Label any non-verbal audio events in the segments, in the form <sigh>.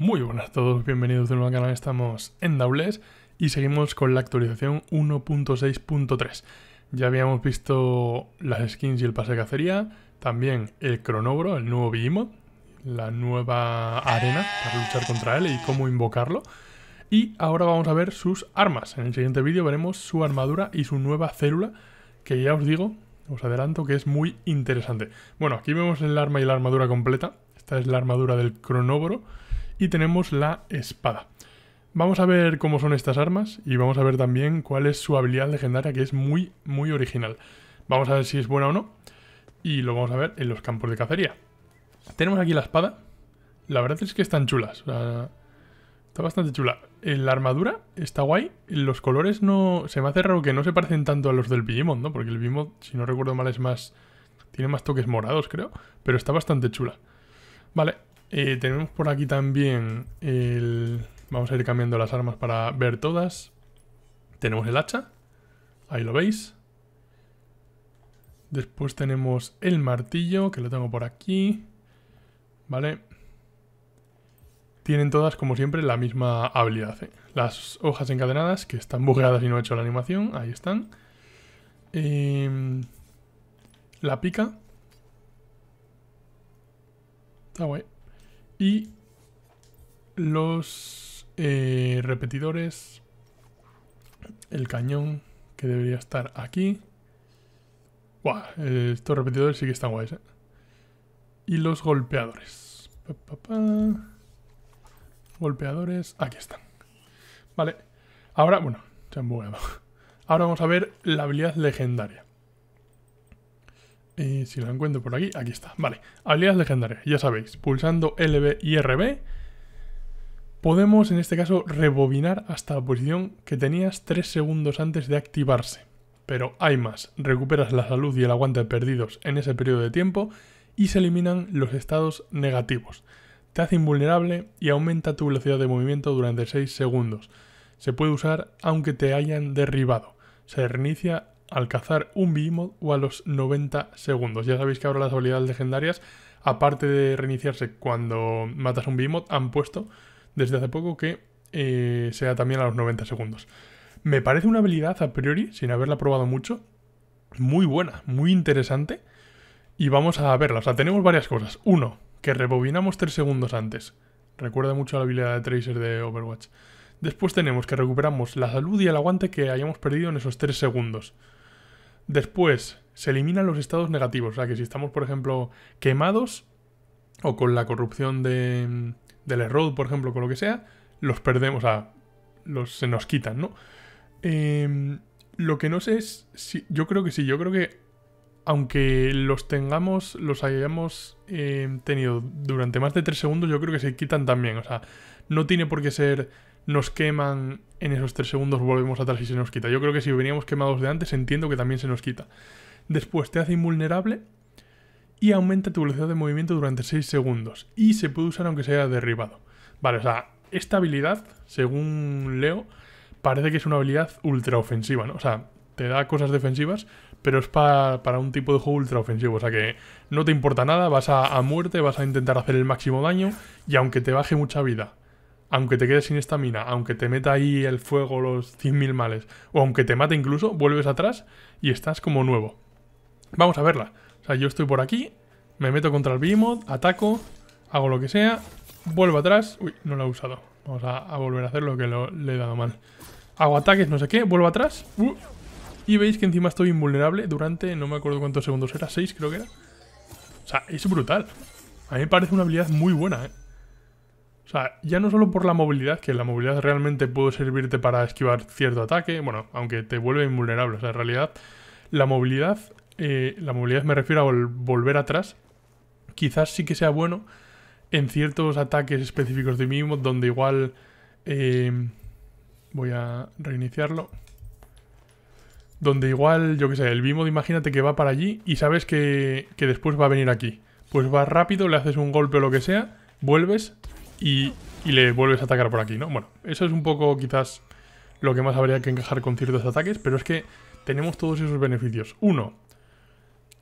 Muy buenas a todos, bienvenidos de nuevo al canal, estamos en Doubles y seguimos con la actualización 1.6.3. Ya habíamos visto las skins y el pase de cacería, también el cronobro, el nuevo Bigimod, la nueva arena para luchar contra él y cómo invocarlo. Y ahora vamos a ver sus armas. En el siguiente vídeo veremos su armadura y su nueva célula, que ya os digo, os adelanto que es muy interesante. Bueno, aquí vemos el arma y la armadura completa. Esta es la armadura del cronobro y tenemos la espada. Vamos a ver cómo son estas armas y vamos a ver también cuál es su habilidad legendaria que es muy, muy original. Vamos a ver si es buena o no y lo vamos a ver en los campos de cacería. Tenemos aquí la espada. La verdad es que están chulas. está bastante chula. Eh, la armadura está guay. Los colores no... Se me hace raro que no se parecen tanto a los del Bimod, ¿no? Porque el Bimod, si no recuerdo mal, es más... Tiene más toques morados, creo. Pero está bastante chula. Vale, eh, tenemos por aquí también el... Vamos a ir cambiando las armas para ver todas. Tenemos el hacha. Ahí lo veis. Después tenemos el martillo, que lo tengo por aquí. Vale. Tienen todas, como siempre, la misma habilidad. ¿eh? Las hojas encadenadas, que están bugueadas y no he hecho la animación. Ahí están. Em, la pica. Está guay. Y los eh, repetidores, el cañón que debería estar aquí. Buah, estos repetidores sí que están guays, ¿eh? Y los golpeadores. Golpeadores, aquí están. Vale, ahora, bueno, se han bugueado. Ahora vamos a ver la habilidad legendaria si lo encuentro por aquí, aquí está. Vale, habilidades legendarias, ya sabéis, pulsando LB y RB podemos en este caso rebobinar hasta la posición que tenías 3 segundos antes de activarse. Pero hay más, recuperas la salud y el aguante perdidos en ese periodo de tiempo y se eliminan los estados negativos. Te hace invulnerable y aumenta tu velocidad de movimiento durante 6 segundos. Se puede usar aunque te hayan derribado. Se reinicia al cazar un Behemoth o a los 90 segundos. Ya sabéis que ahora las habilidades legendarias, aparte de reiniciarse cuando matas un Behemoth, han puesto desde hace poco que eh, sea también a los 90 segundos. Me parece una habilidad a priori, sin haberla probado mucho, muy buena, muy interesante. Y vamos a verla. O sea, tenemos varias cosas. Uno, que rebobinamos 3 segundos antes. Recuerda mucho la habilidad de Tracer de Overwatch. Después tenemos que recuperamos la salud y el aguante que hayamos perdido en esos 3 segundos. Después, se eliminan los estados negativos. O sea, que si estamos, por ejemplo, quemados o con la corrupción de, del error, por ejemplo, con lo que sea, los perdemos, o sea, los, se nos quitan, ¿no? Em, lo que no sé es si. Yo creo que sí, yo creo que. Aunque los tengamos, los hayamos em, tenido durante más de tres segundos, yo creo que se quitan también. O sea, no tiene por qué ser nos queman en esos 3 segundos, volvemos atrás y se nos quita. Yo creo que si veníamos quemados de antes, entiendo que también se nos quita. Después te hace invulnerable y aumenta tu velocidad de movimiento durante 6 segundos. Y se puede usar aunque sea derribado. Vale, o sea, esta habilidad, según leo, parece que es una habilidad ultra ofensiva, ¿no? O sea, te da cosas defensivas, pero es para un tipo de juego ultra ofensivo. O sea que no te importa nada, vas a muerte, vas a intentar hacer el máximo daño y aunque te baje mucha vida aunque te quedes sin estamina, aunque te meta ahí el fuego los 100.000 males, o aunque te mate incluso, vuelves atrás y estás como nuevo. Vamos a verla. O sea, yo estoy por aquí, me meto contra el Behemoth, ataco, hago lo que sea, vuelvo atrás. Uy, no lo he usado. Vamos a, volver a hacer lo que le he dado mal. Hago ataques, no sé qué, vuelvo atrás. Uh, y veis que encima estoy invulnerable durante, no me acuerdo cuántos segundos era, 6 creo que era. O sea, es brutal. A mí me parece una habilidad muy buena, ¿eh? O sea, ya no solo por la movilidad, que la movilidad realmente puede servirte para esquivar cierto ataque, bueno, aunque te vuelve invulnerable. O sea, en realidad, la movilidad, eh, la movilidad me refiero a volver atrás, quizás sí que sea bueno en ciertos ataques específicos de mí donde igual... Eh, voy a reiniciarlo. Donde igual, yo que sé, el Bimod, imagínate que va para allí y sabes que, que después va a venir aquí. Pues va rápido, le haces un golpe o lo que sea, vuelves, y, le vuelves a atacar por aquí, ¿no? Bueno, eso es un poco quizás lo que más habría que encajar con ciertos ataques, pero es que tenemos todos esos beneficios. Uno,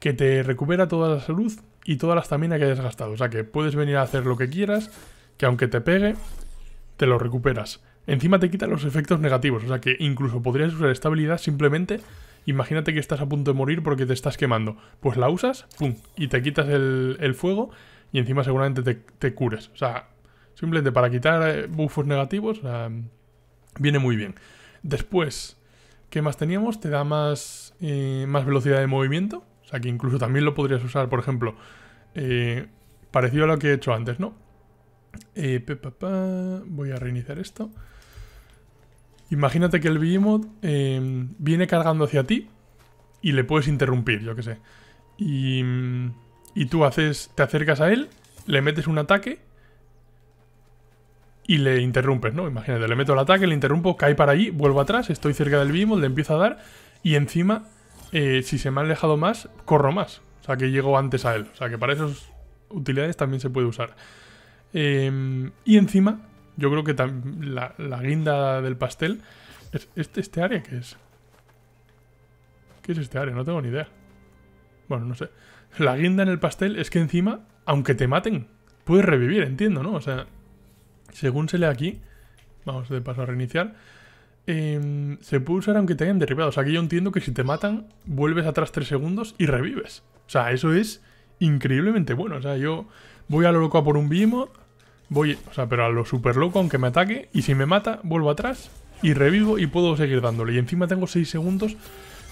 que te recupera toda la salud y todas la estamina que hayas gastado. O sea que puedes venir a hacer lo que quieras, que aunque te pegue, te lo recuperas. Encima te quita los efectos negativos, o sea que incluso podrías usar esta habilidad simplemente. Imagínate que estás a punto de morir porque te estás quemando. Pues la usas, ¡pum! Y te quitas el, fuego y encima seguramente te, te cures. O sea, Simplemente para quitar eh, buffos negativos, eh, viene muy bien. Después, ¿qué más teníamos? Te da más, eh, más velocidad de movimiento. O sea, que incluso también lo podrías usar, por ejemplo, parecido a lo que he hecho antes, ¿no? voy a reiniciar esto. Imagínate que el B-Mod. viene cargando hacia ti y le puedes interrumpir, yo qué sé. Y, y tú haces, te acercas a él, le metes un ataque y le interrumpes, ¿no? Imagínate, le meto el ataque, le interrumpo, cae para allí, vuelvo atrás, estoy cerca del bimbo, le empiezo a dar y encima, eh, si se me ha alejado más, corro más. O sea, que llego antes a él. O sea, que para esas utilidades también se puede usar. Em, y encima, yo creo que la, la, guinda del pastel es este, este área que es. ¿Qué es este área? No tengo ni idea. Bueno, no sé. La guinda en el pastel es que encima, aunque te maten, puedes revivir, entiendo, ¿no? O sea, según se lee aquí, vamos de paso a reiniciar, em, se puede usar aunque te hayan derribado. O sea, que yo entiendo que si te matan, vuelves atrás 3 segundos y revives. O sea, eso es increíblemente bueno. O sea, yo voy a lo loco a por un bimo. voy, o sea, pero a lo super loco aunque me ataque, y si me mata, vuelvo atrás y revivo y puedo seguir dándole. Y encima tengo 6 segundos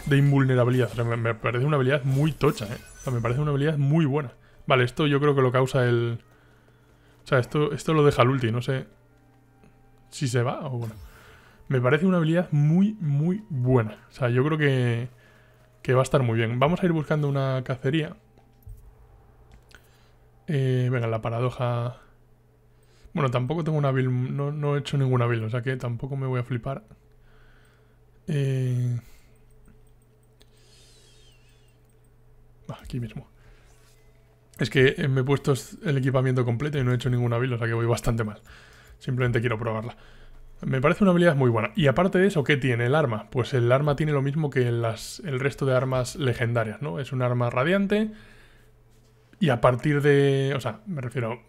de invulnerabilidad. O sea, me parece una habilidad muy tocha, ¿eh? O sea, me parece una habilidad muy buena. Vale, esto yo creo que lo causa el... O sea, esto, esto lo deja el ulti, no sé si se va o bueno. Me parece una habilidad muy, muy buena. O sea, yo creo que, que va a estar muy bien. Vamos a ir buscando una cacería. Eh, venga, la paradoja... Bueno, tampoco tengo una build, no, no, he hecho ninguna build, o sea que tampoco me voy a flipar. Eh, aquí mismo es que eh, me he puesto el equipamiento completo y no he hecho ninguna habilidad, o sea que voy bastante mal. Simplemente quiero probarla. Me parece una habilidad muy buena. Y aparte de eso, ¿qué tiene el arma? Pues el arma tiene lo mismo que el resto de armas legendarias, ¿no? Es un arma radiante. Y a partir de... O sea, me refiero...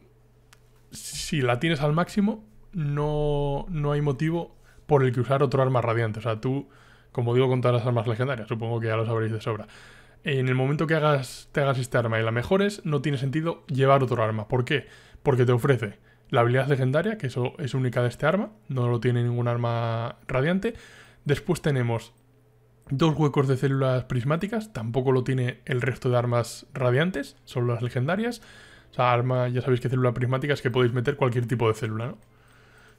Si la tienes al máximo, no, no hay motivo por el que usar otro arma radiante. O sea, tú, como digo con todas las armas legendarias, supongo que ya lo sabréis de sobra en el momento que hagas, te hagas este arma y la mejores, no tiene sentido llevar otro arma. ¿Por qué? Porque te ofrece la habilidad legendaria, que eso es única de este arma, no lo tiene ningún arma radiante. Después tenemos dos huecos de células prismáticas, tampoco lo tiene el resto de armas radiantes, solo las legendarias. O sea, arma, ya sabéis que célula prismática es que podéis meter cualquier tipo de célula, ¿no?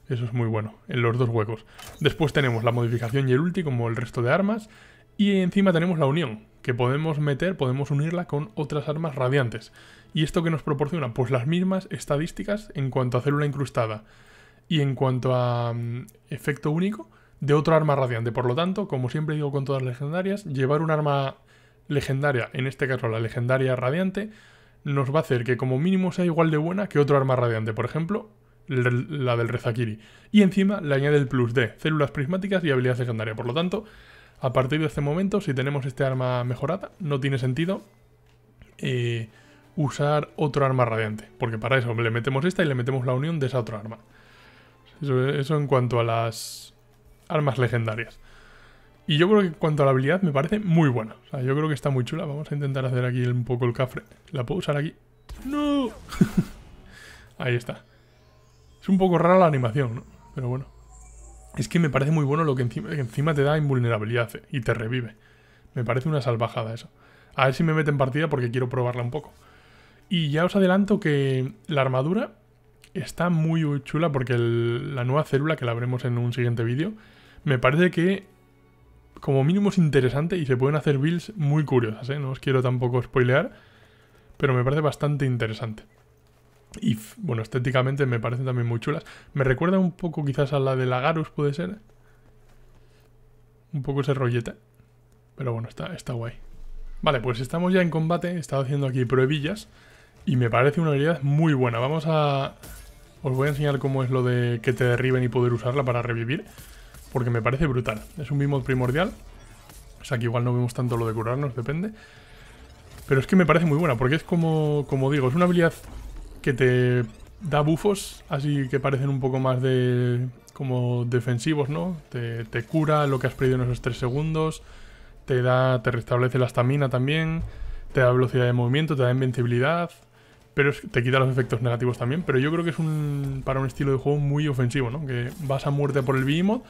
Eso es muy bueno, en los dos huecos. Después tenemos la modificación y el ulti como el resto de armas. Y encima tenemos la unión, que podemos meter, podemos unirla con otras armas radiantes. ¿Y esto que nos proporciona? Pues las mismas estadísticas en cuanto a célula incrustada y en cuanto a mm, efecto único de otro arma radiante. Por lo tanto, como siempre digo con todas las legendarias, llevar un arma legendaria, en este caso la legendaria radiante, nos va a hacer que como mínimo sea igual de buena que otro arma radiante. Por ejemplo, la del Rezakiri. Y encima le añade el plus de células prismáticas y habilidad legendaria. Por lo tanto, a partir de este momento, si tenemos este arma mejorada, no tiene sentido eh, usar otro arma radiante. Porque para eso le metemos esta y le metemos la unión de esa otra arma. Eso, eso en cuanto a las armas legendarias. Y yo creo que en cuanto a la habilidad me parece muy buena. O sea, yo creo que está muy chula. Vamos a intentar hacer aquí un poco el cafre. ¿La puedo usar aquí? ¡No! <laughs> Ahí está. Es un poco rara la animación, ¿no? Pero bueno. Es que me parece muy bueno lo que encima, te da invulnerabilidad eh, y te revive. Me parece una salvajada eso. A ver si me mete en partida porque quiero probarla un poco. Y ya os adelanto que la armadura está muy chula porque la nueva célula, que la veremos en un siguiente vídeo, me parece que como mínimo es interesante y se pueden hacer builds muy curiosas, eh. No os quiero tampoco spoilear, pero me parece bastante interesante. Y bueno, estéticamente me parecen también muy chulas. Me recuerda un poco quizás a la de Lagarus, puede ser. Un poco ese rollete. Pero bueno, está, está guay. Vale, pues estamos ya en combate. He estado haciendo aquí pruebillas. Y me parece una habilidad muy buena. Vamos a... Os voy a enseñar cómo es lo de que te derriben y poder usarla para revivir. Porque me parece brutal. Es un b-mod primordial. O sea que igual no vemos tanto lo de curarnos, depende. Pero es que me parece muy buena, porque es como, como digo, es una habilidad que te da bufos, así que parecen un poco más de como defensivos, ¿no? Te, cura lo que has perdido en esos 3 segundos, te da te restablece la estamina también, te da velocidad de movimiento, te da invencibilidad, pero te quita los efectos negativos también, pero yo creo que es un para un estilo de juego muy ofensivo, ¿no? Que vas a muerte por el Behemoth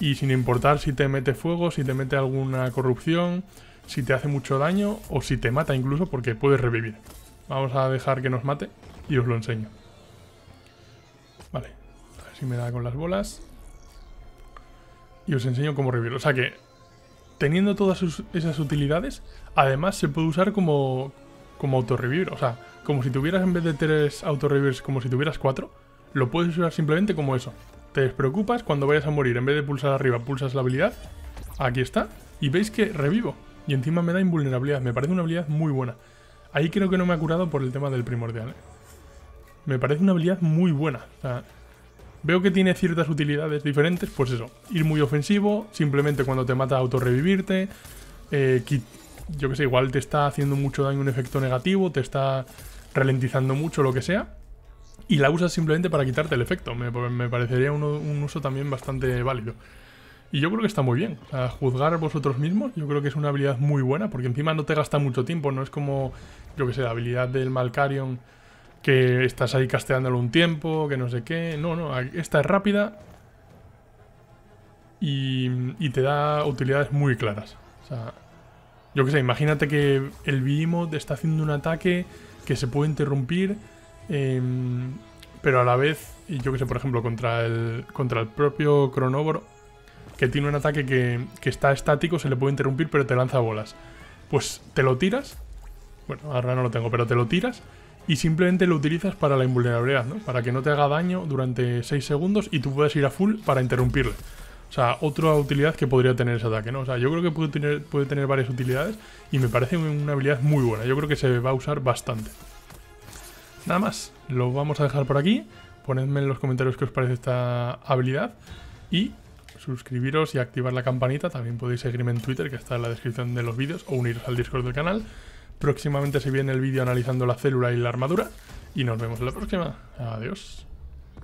y sin importar si te mete fuego, si te mete alguna corrupción, si te hace mucho daño o si te mata incluso porque puedes revivir. Vamos a dejar que nos mate y os lo enseño. Vale, a ver si me da con las bolas. Y os enseño cómo revivirlo. O sea que, teniendo todas esas utilidades, además se puede usar como, como autorrevivir. O sea, como si tuvieras en vez de tres auto autorrevives, como si tuvieras cuatro, lo puedes usar simplemente como eso. Te despreocupas, cuando vayas a morir, en vez de pulsar arriba, pulsas la habilidad. Aquí está. Y veis que revivo. Y encima me da invulnerabilidad. Me parece una habilidad muy buena. Ahí creo que no me ha curado por el tema del primordial. ¿eh? Me parece una habilidad muy buena. veo que tiene ciertas utilidades diferentes, pues eso, ir muy ofensivo, simplemente cuando te mata autorrevivirte, eh, yo que sé, igual te está haciendo mucho daño un efecto negativo, te está ralentizando mucho, lo que sea, y la usas simplemente para quitarte el efecto. Me, pues, parecería un uso también bastante válido. Y yo creo que está muy bien. a juzgar vosotros mismos, yo creo que es una habilidad muy buena, porque encima no te gasta mucho tiempo, no es como, yo que sé, la habilidad del Malcarion que estás ahí casteándolo un tiempo, que no sé qué. No, no, esta es rápida y, y te da utilidades muy claras. O sea, yo qué sé, imagínate que el Behemoth está haciendo un ataque que se puede interrumpir, em, pero a la vez, yo qué sé, por ejemplo, contra el, contra el propio Cronoboro, que tiene un ataque que, que está estático, se le puede interrumpir, pero te lanza bolas. Pues te lo tiras. Bueno, ahora no lo tengo, pero te lo tiras y simplemente lo utilizas para la invulnerabilidad, ¿no? Para que no te haga daño durante 6 segundos y tú puedes ir a full para interrumpirle. O sea, otra utilidad que podría tener ese ataque, ¿no? O sea, yo creo que puede tener, puede tener varias utilidades y me parece una habilidad muy buena. Yo creo que se va a usar bastante. Nada más, lo vamos a dejar por aquí. Ponedme en los comentarios qué os parece esta habilidad y suscribiros y activar la campanita. También podéis seguirme en Twitter, que está en la descripción de los vídeos, o uniros al Discord del canal. Próximamente se viene el vídeo analizando la célula y la armadura. Y nos vemos en la próxima. Adiós.